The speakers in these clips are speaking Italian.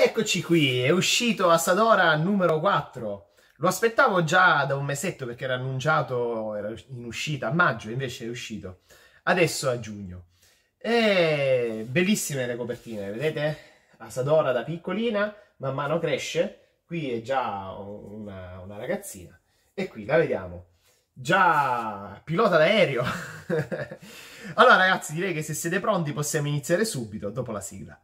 Eccoci qui, è uscito Asadora numero 4. Lo aspettavo già da un mesetto perché era annunciato, era in uscita a maggio, invece è uscito adesso a giugno. E eh, bellissime le copertine, vedete? Asadora da piccolina, man mano cresce, qui è già una, una ragazzina. E qui la vediamo, già pilota d'aereo. allora ragazzi, direi che se siete pronti possiamo iniziare subito, dopo la sigla.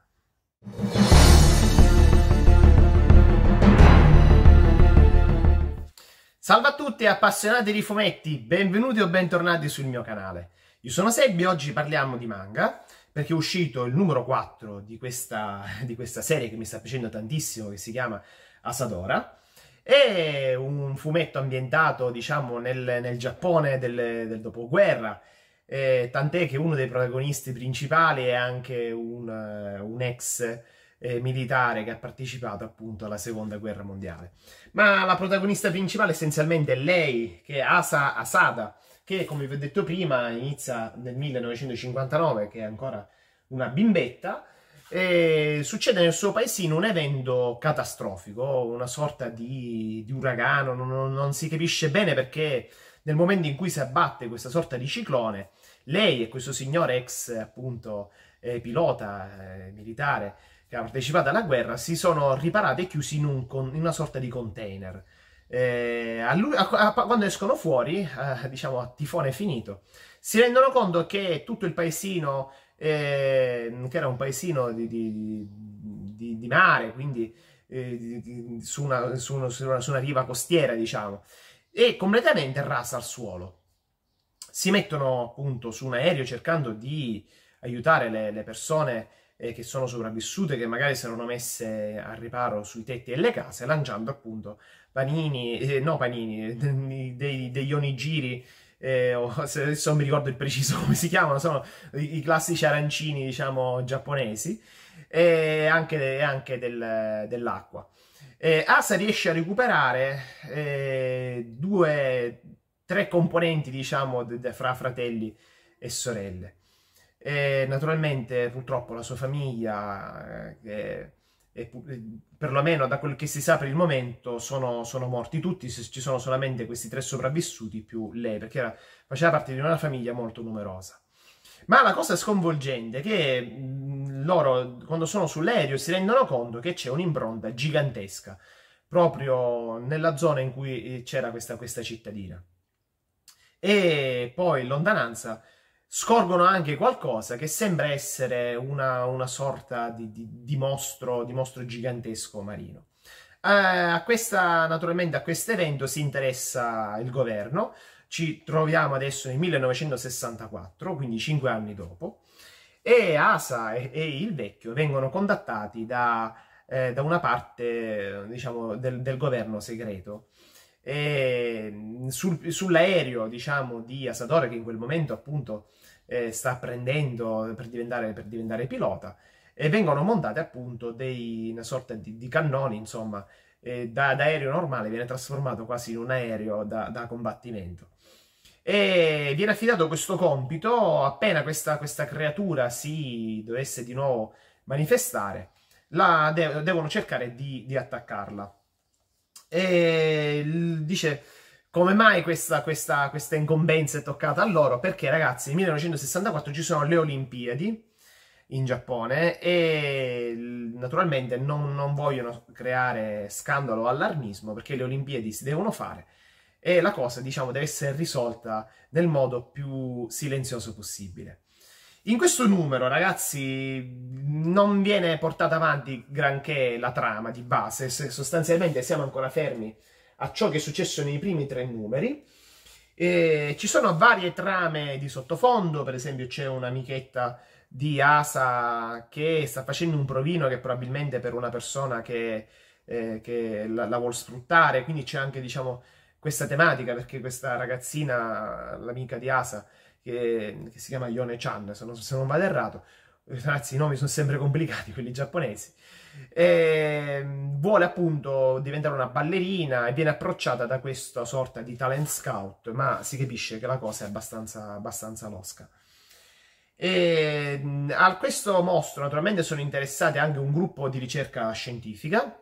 Salve a tutti appassionati di fumetti, benvenuti o bentornati sul mio canale. Io sono Sebbi, e oggi parliamo di manga, perché è uscito il numero 4 di questa, di questa serie che mi sta piacendo tantissimo, che si chiama Asadora. È un fumetto ambientato, diciamo, nel, nel Giappone del, del dopoguerra, eh, tant'è che uno dei protagonisti principali è anche un, eh, un ex eh, militare che ha partecipato appunto alla seconda guerra mondiale. Ma la protagonista principale essenzialmente è lei, che è Asa Asada, che come vi ho detto prima inizia nel 1959, che è ancora una bimbetta, e succede nel suo paesino un evento catastrofico, una sorta di, di uragano, non, non, si capisce bene perché nel momento in cui si abbatte questa sorta di ciclone, lei e questo signore ex appunto eh, pilota eh, militare che ha partecipato alla guerra, si sono riparati e chiusi in, un, in una sorta di container. Eh, a lui, a, a, quando escono fuori, eh, diciamo a tifone finito, si rendono conto che tutto il paesino, eh, che era un paesino di, di, di, di mare, quindi eh, su una, su, una, su, una, riva costiera, diciamo, è completamente rasa al suolo. Si mettono appunto su un aereo cercando di aiutare le, le persone eh, che sono sopravvissute, che magari si erano messe al riparo sui tetti delle case, lanciando appunto panini, eh, no panini, dei, degli onigiri, eh, o, se adesso non mi ricordo il preciso come si chiamano, sono i, i classici arancini, diciamo, giapponesi, e anche, anche del, dell'acqua. Asa riesce a recuperare eh, due, tre componenti, diciamo, de, de, fra fratelli e sorelle. E eh, naturalmente, purtroppo, la sua famiglia, eh, eh, perlomeno da quel che si sa per il momento, sono, sono, morti tutti, ci sono solamente questi tre sopravvissuti più lei, perché era, faceva parte di una famiglia molto numerosa. Ma la cosa sconvolgente è che mm, loro, quando sono sull'aereo, si rendono conto che c'è un'impronta gigantesca proprio nella zona in cui eh, c'era questa, questa cittadina. E poi in lontananza scorgono anche qualcosa che sembra essere una, una sorta di, di, di, mostro, di mostro gigantesco marino. Eh, a questa, naturalmente a questo evento si interessa il governo, ci troviamo adesso nel 1964, quindi cinque anni dopo, e ASA e, e il vecchio vengono contattati da, eh, da una parte diciamo, del, del governo segreto. Sul, sull'aereo diciamo, di Asadore, che in quel momento appunto eh, sta apprendendo per diventare, per diventare, pilota e vengono montate appunto dei, una sorta di, di cannoni, insomma, eh, da, da, aereo normale viene trasformato quasi in un aereo da, da combattimento. E viene affidato questo compito appena questa, questa creatura si dovesse di nuovo manifestare, la de- devono cercare di, di attaccarla. E dice come mai questa, questa, questa incombenza è toccata a loro? Perché ragazzi, nel 1964 ci sono le Olimpiadi in Giappone e naturalmente non, non vogliono creare scandalo o allarmismo perché le Olimpiadi si devono fare e la cosa, diciamo, deve essere risolta nel modo più silenzioso possibile. In questo numero, ragazzi, non viene portata avanti granché la trama di base, sostanzialmente siamo ancora fermi a ciò che è successo nei primi tre numeri. E ci sono varie trame di sottofondo, per esempio c'è un'amichetta di Asa che sta facendo un provino che probabilmente per una persona che, eh, che la, la vuole sfruttare, quindi c'è anche diciamo questa tematica perché questa ragazzina, l'amica di Asa, che, che si chiama Yone Chan, se non, se non vado errato, ragazzi i nomi sono sempre complicati quelli giapponesi, e ehm, vuole appunto diventare una ballerina e viene approcciata da questa sorta di talent scout, ma si capisce che la cosa è abbastanza, abbastanza losca. E ehm, a questo mostro naturalmente sono interessati anche un gruppo di ricerca scientifica,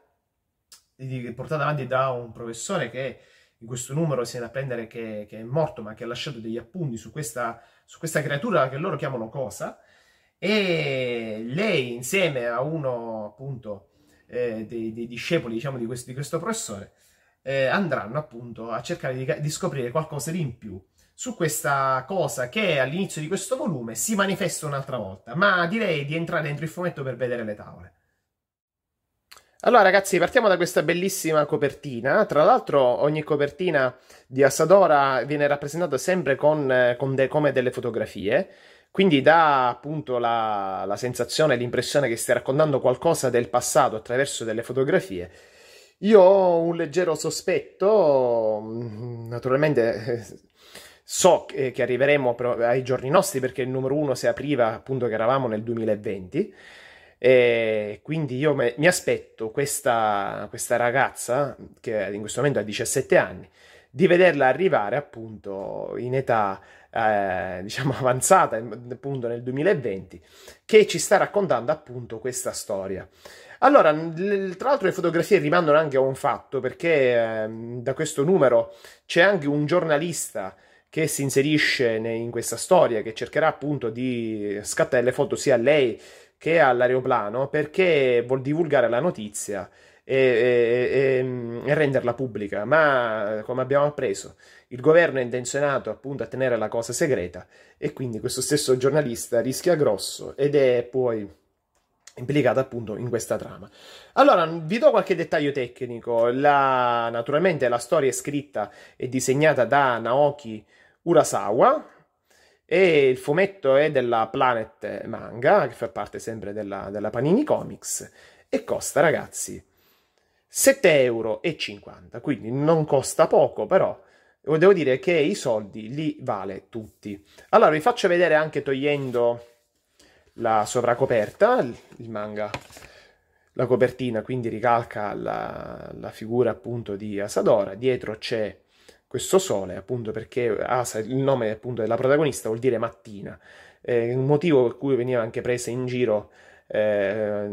portato avanti da un professore che in questo numero si è da prendere che, che, è morto, ma che ha lasciato degli appunti su questa, su questa creatura che loro chiamano Cosa, e lei insieme a uno appunto eh, dei, dei, discepoli diciamo di, questo, di questo professore eh, andranno appunto a cercare di, di, scoprire qualcosa di in più su questa cosa che all'inizio di questo volume si manifesta un'altra volta ma direi di entrare dentro il fumetto per vedere le tavole allora ragazzi partiamo da questa bellissima copertina tra l'altro ogni copertina di Assadora viene rappresentata sempre con, eh, con de, come delle fotografie quindi dà appunto la, la sensazione, l'impressione che stia raccontando qualcosa del passato attraverso delle fotografie. Io ho un leggero sospetto, mm, naturalmente eh, so che arriveremo ai giorni nostri perché il numero uno si apriva appunto che eravamo nel 2020. E quindi io mi aspetto questa, questa ragazza, che in questo momento ha 17 anni, di vederla arrivare appunto in età eh, diciamo avanzata, appunto nel 2020, che ci sta raccontando appunto questa storia. Allora, tra l'altro le fotografie rimandano anche a un fatto, perché eh, da questo numero c'è anche un giornalista che si inserisce in questa storia, che cercherà appunto di scattare le foto sia a lei che all'aeroplano, perché vuol divulgare la notizia e, e, renderla pubblica, ma come abbiamo appreso il governo è intenzionato appunto a tenere la cosa segreta e quindi questo stesso giornalista rischia grosso ed è poi implicato appunto in questa trama. Allora, vi do qualche dettaglio tecnico. La, naturalmente la storia è scritta e disegnata da Naoki Urasawa e il fumetto è della Planet Manga, che fa parte sempre della, della Panini Comics, e costa, ragazzi, 7,50 euro, quindi non costa poco, però devo dire che i soldi li vale tutti. Allora vi faccio vedere anche togliendo la sovracoperta, il manga, la copertina quindi ricalca la, la figura appunto di Asadora, dietro c'è questo sole appunto perché Asa, il nome appunto della protagonista vuol dire mattina, eh, un motivo per cui veniva anche presa in giro eh,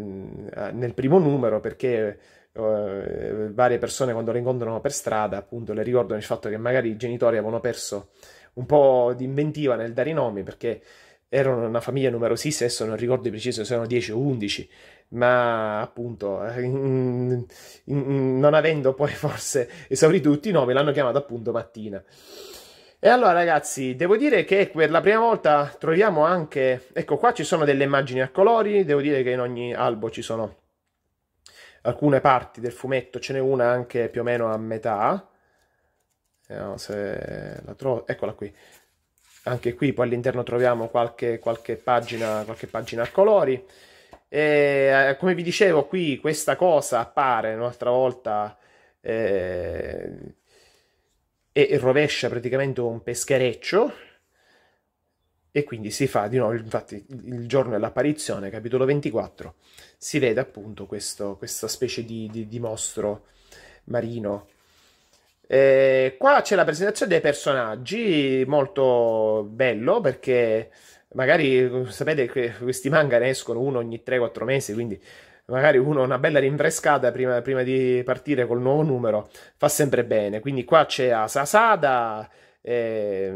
nel primo numero perché eh, varie persone quando le incontrano per strada, appunto, le ricordano il fatto che magari i genitori avevano perso un po' di inventiva nel dare i nomi perché erano una famiglia numerosissima, adesso non ricordo preciso se erano 10 o 11, ma appunto eh, non avendo poi forse esaurito tutti i nomi l'hanno chiamato appunto Mattina. E allora ragazzi, devo dire che per la prima volta troviamo anche, ecco qua ci sono delle immagini a colori, devo dire che in ogni albo ci sono alcune parti del fumetto, ce n'è una anche più o meno a metà. Vediamo se la trovo. Eccola qui. Anche qui poi all'interno troviamo qualche, qualche, pagina, qualche pagina a colori. E, eh, come vi dicevo, qui questa cosa appare un'altra volta eh, e rovescia praticamente un peschereccio e quindi si fa di nuovo, infatti il giorno dell'apparizione, capitolo 24, si vede appunto questo, questa specie di, di, di mostro marino. E qua c'è la presentazione dei personaggi, molto bello perché magari eh, sapete che questi manga ne escono uno ogni 3-4 mesi, quindi magari uno una bella rinfrescata prima, prima, di partire col nuovo numero fa sempre bene. Quindi qua c'è Asasada, eh,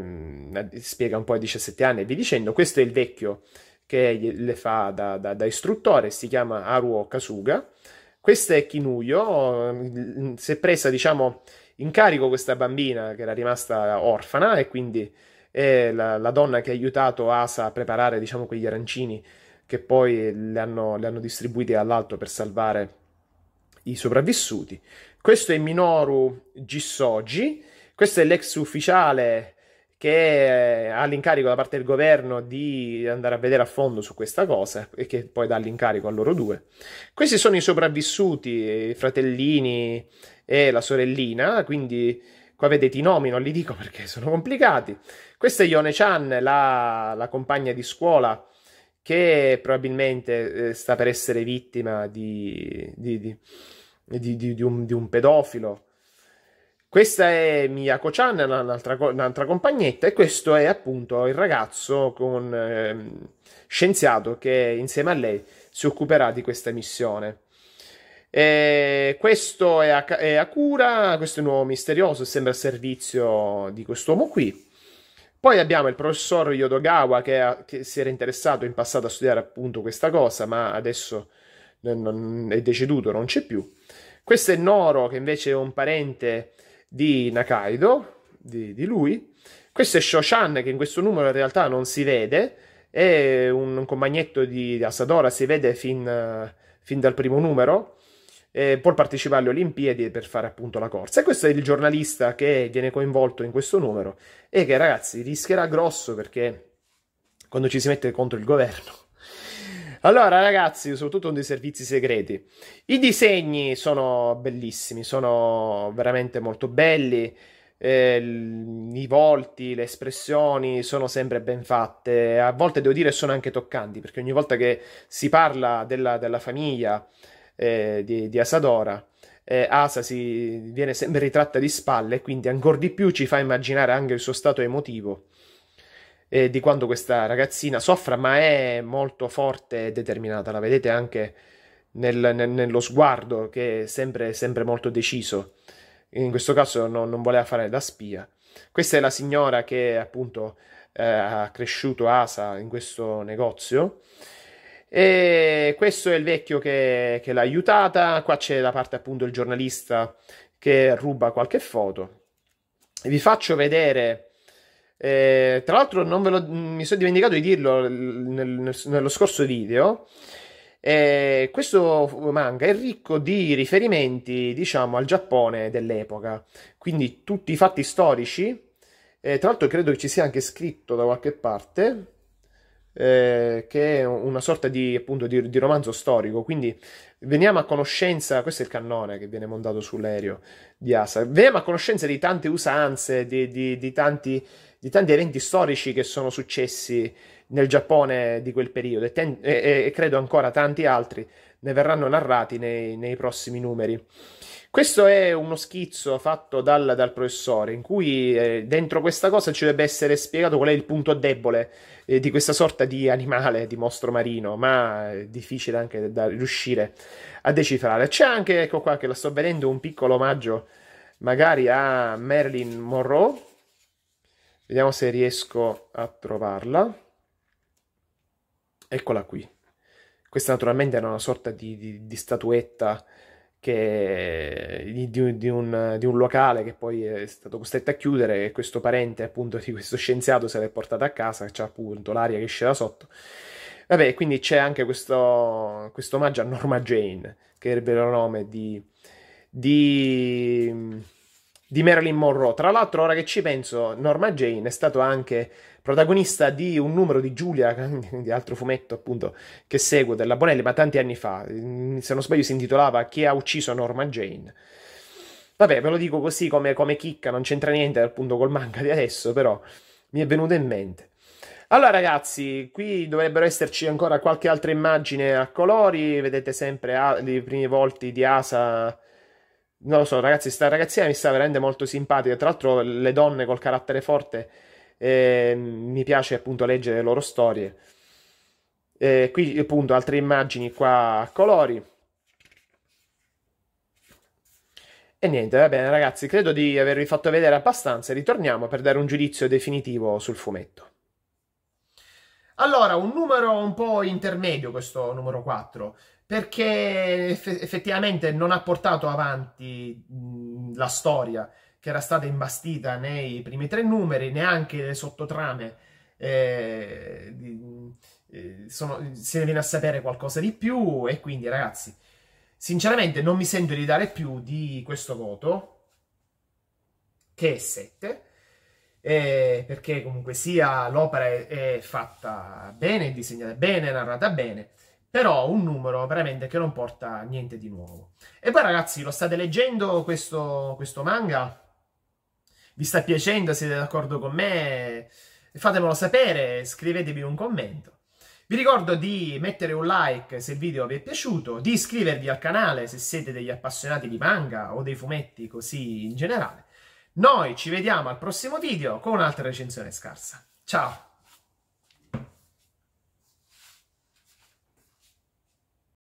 spiega un po' ai 17 anni e vi dicendo, questo è il vecchio che le fa da, da, da istruttore, si chiama Haruo Kasuga, questa è Kinuyo, mm, si è presa diciamo in carico questa bambina che era rimasta orfana e quindi è la, la donna che ha aiutato Asa a preparare diciamo quegli arancini che poi le hanno, le hanno distribuiti all'alto per salvare i sopravvissuti. Questo è Minoru Gisogi, questo è l'ex ufficiale che ha l'incarico da parte del governo di andare a vedere a fondo su questa cosa e che poi dà l'incarico a loro due. Questi sono i sopravvissuti, i fratellini e la sorellina, quindi qua vedete i nomi, non li dico perché sono complicati. Questa è Yone Chan, la, la compagna di scuola che probabilmente eh, sta per essere vittima di, di, di, di un, un pedofilo questa è Miyako Chan, un'altra, un'altra, compagnetta, e questo è appunto il ragazzo con, ehm, scienziato che insieme a lei si occuperà di questa missione. E questo è, a, è Akura, questo è un uomo misterioso, sembra a servizio di quest'uomo qui. Poi abbiamo il professor Yodogawa che, che si era interessato in passato a studiare appunto questa cosa, ma adesso non, non, è deceduto, non c'è più. Questo è Noro che invece è un parente di Nakaido, di, di lui. Questo è Shoshan, che in questo numero in realtà non si vede, è un, un compagnetto di Asadora, si vede fin, fin dal primo numero. Eh, può partecipare alle Olimpiadi per fare appunto la corsa. E questo è il giornalista che viene coinvolto in questo numero e che ragazzi rischierà grosso perché quando ci si mette contro il governo allora, ragazzi, soprattutto dei servizi segreti. I disegni sono bellissimi, sono veramente molto belli. Eh, i volti, le espressioni sono sempre ben fatte, a volte devo dire sono anche toccanti, perché ogni volta che si parla della, della famiglia eh, di, di, Asadora, eh, Asa si viene sempre ritratta di spalle quindi ancora di più ci fa immaginare anche il suo stato emotivo eh, di quanto questa ragazzina soffra, ma è molto forte e determinata. La vedete anche nel, nel, nello sguardo che è sempre, sempre, molto deciso. In questo caso no, non voleva fare da spia. Questa è la signora che appunto eh, ha cresciuto Asa in questo negozio. E questo è il vecchio che, che l'ha aiutata. Qua c'è da parte appunto il giornalista che ruba qualche foto. Vi faccio vedere eh, tra l'altro, non ve lo, mi sono dimenticato di dirlo nel, nel, nello scorso video. Eh, questo manga è ricco di riferimenti, diciamo, al Giappone dell'epoca, quindi tutti i fatti storici. Eh, tra l'altro, credo che ci sia anche scritto da qualche parte. Eh, che è una sorta di, appunto, di, di, romanzo storico. Quindi veniamo a conoscenza, questo è il cannone che viene montato sull'aereo di Asa, veniamo a conoscenza di tante usanze, di, di tanti di tanti eventi storici che sono successi nel Giappone di quel periodo e, ten- e-, e credo ancora tanti altri ne verranno narrati nei, nei prossimi numeri. Questo è uno schizzo fatto dal, dal professore in cui eh, dentro questa cosa ci dovrebbe essere spiegato qual è il punto debole eh, di questa sorta di animale, di mostro marino, ma è eh, difficile anche da riuscire a decifrare. C'è anche, ecco qua che la sto vedendo, un piccolo omaggio magari a Marilyn Monroe Vediamo se riesco a trovarla. Eccola qui. Questa naturalmente era una sorta di, di, di statuetta che, di, di, un, di, un, locale che poi è stato costretto a chiudere e questo parente appunto di questo scienziato se l'è portata a casa, c'è appunto l'aria che esce da sotto. Vabbè, quindi c'è anche questo, questo omaggio a Norma Jane, che è il vero nome di, di di Marilyn Monroe. Tra l'altro, ora che ci penso, Norma Jane è stato anche protagonista di un numero di Giulia, di altro fumetto appunto che seguo della Bonelli, ma tanti anni fa, mm, se non sbaglio si intitolava Chi ha ucciso Norma Jane. Vabbè, ve lo dico così come, come chicca, non c'entra niente appunto col manga di adesso, però mi è venuto in mente. Allora ragazzi, qui dovrebbero esserci ancora qualche altra immagine a colori, vedete sempre ah, i primi volti di Asa non lo so, ragazzi, sta ragazzina mi sta veramente molto simpatica. Tra l'altro, le donne col carattere forte eh, mi piace appunto leggere le loro storie. Eh, qui appunto altre immagini qua a colori. E niente, va bene ragazzi, credo di avervi fatto vedere abbastanza ritorniamo per dare un giudizio definitivo sul fumetto. Allora, un numero un po' intermedio questo numero 4 perché eff- effettivamente non ha portato avanti mh, mhmm, la storia che era stata imbastita nei primi tre numeri, neanche le sottotrame eh, mhmm, eh, sono, se ne viene a sapere qualcosa di più e quindi ragazzi, sinceramente non mi sento di dare più di questo voto, che è 7, eh, perché comunque sia l'opera è, è fatta bene, disegnata bene, narrata bene, però un numero veramente che non porta niente di nuovo. E poi ragazzi, lo state leggendo questo, questo manga? Vi sta piacendo? Siete d'accordo con me? Fatemelo sapere, scrivetevi un commento. Vi ricordo di mettere un like se il video vi è piaciuto, di iscrivervi al canale se siete degli appassionati di manga o dei fumetti così in generale. Noi ci vediamo al prossimo video con un'altra recensione scarsa. Ciao!